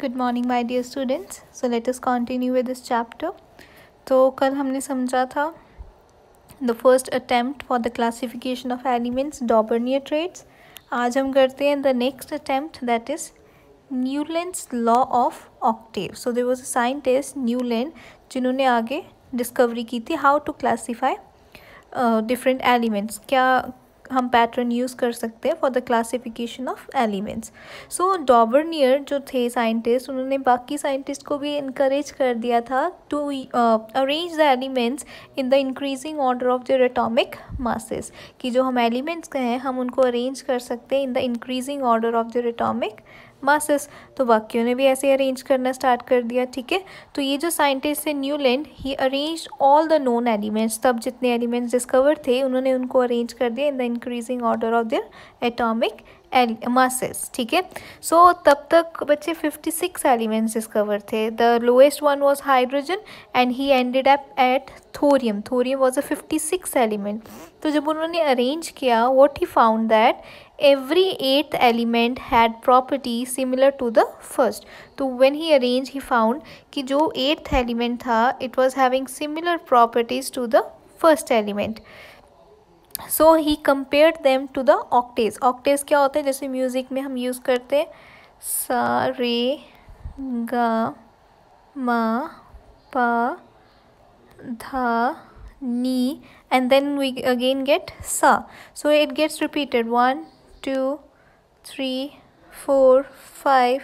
Good morning my dear students so let us continue with this chapter तो कल हमने समझा था the first attempt for the classification of elements Dobereiner triads आज हम करते हैं the next attempt that is Newlands law of octave so there was a scientist Newland जिन्होंने आगे डिस्कवरी की थी how to classify different elements क्या हम पैटर्न यूज़ कर सकते हैं for the classification of elements so डॉबर्नियर जो थे साइंटिस्ट उन्होंने बाकी साइंटिस्ट को भी इनक्रेज कर दिया था to arrange the elements in the increasing order of their atomic masses कि जो हम एलिमेंट्स हैं हम उनको अरेंज कर सकते हैं in the increasing order of their atomic masses तो वाक्यों ने भी ऐसे अरेंज करना स्टार्ट कर दिया ठीक है तो ये जो साइंटिस्ट थे Newland he arrange all the known elements तब जितने एलिमेंट्स डिस्कवर थे उन्होंने उनको अरेंज कर दिया in the increasing order of their atomic masses ठीक है सो तब तक बच्चे 56 एलिमेंट्स डिस्कवर थे the lowest one was hydrogen and he ended up at thorium thorium was a fifty six element तो जब उन्होंने अरेंज किया what he found that every eighth element had property similar to the first so when he arranged he found ki jo eighth element it was having similar properties to the first element so he compared them to the octaves octaves क्या होते हैं जैसे music में use करते ma pa dha ni and then we again get sa so it gets repeated one two three four five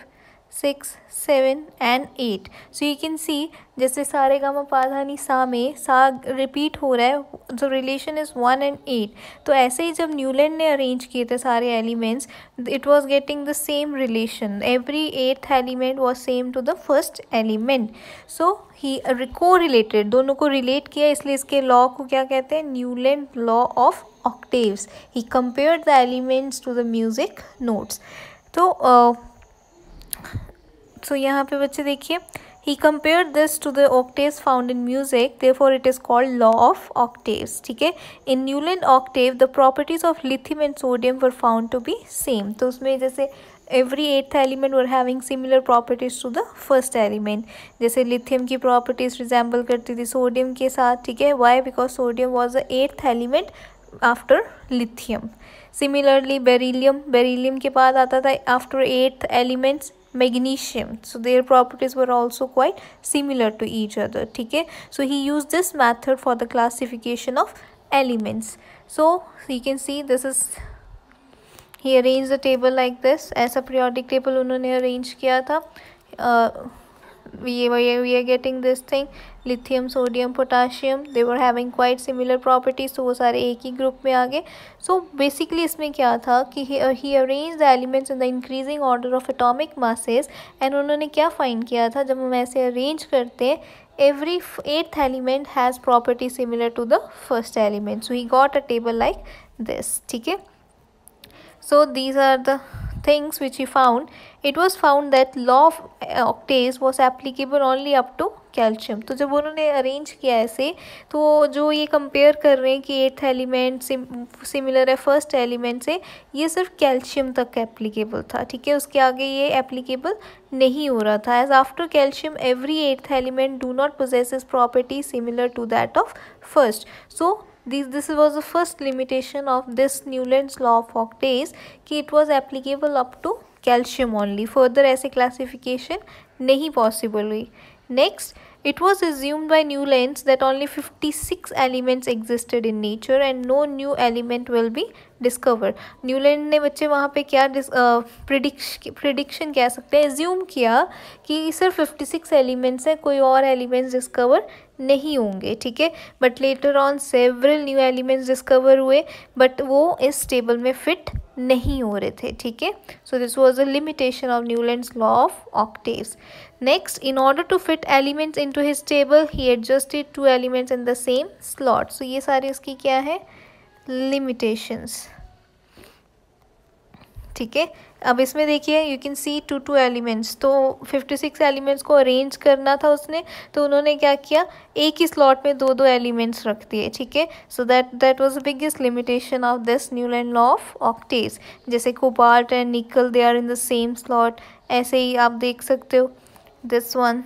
six seven and eight so you can see जैसे सारे gamma पाधानी सा में सा रिपीट हो रहा है the relation is one and eight तो ऐसे ही जब न्यूलैंड ने अरेंज किए थे सारे elements it was getting the same relation every eighth element was same to the first element so he को रिलेटेड दोनों को रिलेट किया इसलिए इसके लॉ को क्या कहते हैं Newland law of octaves. He compared the elements to the music notes. तो सो तो यहाँ पे बच्चे देखिए he compare this to the octaves found in music therefore it is called law of octaves ठीक है in Newland octave the properties of lithium and sodium were found to be same तो उसमें जैसे every eighth element were having similar properties to the first element जैसे lithium की properties resemble करती थी sodium के साथ ठीक है why because sodium was the eighth element after lithium similarly beryllium beryllium के बाद आता था after eighth elements magnesium so their properties were also quite similar to each other ठीक है so he use this method for the classification of elements so you can see this is he arrange the table like this ऐसा a table उन्होंने arrange किया था uh, we we we are getting this thing lithium sodium potassium they were having quite similar properties so वो सारे एक ही group में आ गए so basically इसमें क्या था कि he, uh, he arranged the elements in the increasing order of atomic masses and उन्होंने क्या find किया था जब हम ऐसे arrange करते हैं every eighth element has property similar to the first element so he got a table like this okay so these are the things which he found, it was found that law of eh, octase was applicable only up to calcium तो जब उन्होंने arrange किया ऐसे तो जो ये compare कर रहे हैं कि एट्थ एलिमेंट सिमिलर है फर्स्ट एलिमेंट से ये सिर्फ कैल्शियम तक एप्लीकेबल था ठीक है उसके आगे ये एप्लीकेबल नहीं हो रहा था as after calcium every eighth element do not possess is property similar to that of first so This, this was the first limitation of this Newland's law of octanes कि it was applicable up to calcium only. Further ऐसे classification नहीं possible हुई Next, It was assumed by Newlands that only 56 elements existed in nature and no new element will be discovered. Newland ने बच्चे वहाँ पे क्या prediction कह सकते हैं एज्यूम किया कि सिर्फ 56 एलिमेंट्स हैं कोई और एलिमेंट्स डिस्कवर नहीं होंगे ठीक है but later on several new elements discover हुए बट वो इस टेबल में फिट नहीं हो रहे थे ठीक है so this was a limitation of Newland law of octaves next in order to fit elements to his table he adjusted two elements in the same slot so ये सारे इसकी क्या है लिमिटेशंस ठीक है अब इसमें देखिए you can see two two elements तो फिफ्टी सिक्स एलिमेंट्स को अरेंज करना था उसने तो उन्होंने क्या किया एक ही स्लॉट में दो दो एलिमेंट्स रख दिए ठीक है so that that was the biggest limitation of this Newland law of octaves जैसे cobalt and nickel they are in the same slot ऐसे ही आप देख सकते हो दिस वन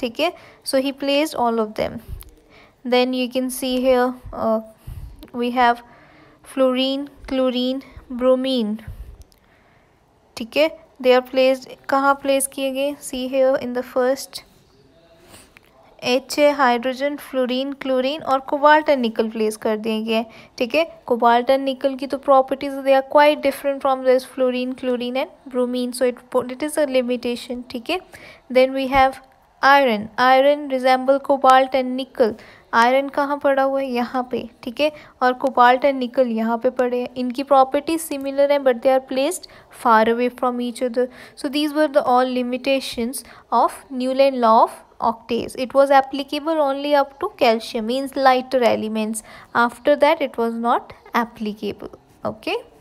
ठीक है so he placed all of them then you can see here we have fluorine chlorine bromine ठीक है दे आर प्लेस कहाँ प्लेस किए गए सी है इन द फर्स्ट एच है हाइड्रोजन फ्लोरीन क्लोरीन और कोबाल्ट एंड निकल प्लेस कर दिए गए ठीक है कोबाल्ट एंड निकल की तो properties they are quite different from this fluorine chlorine and bromine so it it is a limitation ठीक है then we have iron iron resemble cobalt and nickel iron कहाँ पड़ा हुआ है यहाँ पे ठीक है और कोबाल्ट एंड निकल यहाँ पे पड़े हैं इनकी प्रॉपर्टी सिमिलर हैं but they are placed far away from each other so these were the all limitations of Newland law of octaves it was applicable only up to calcium means lighter elements after that it was not applicable okay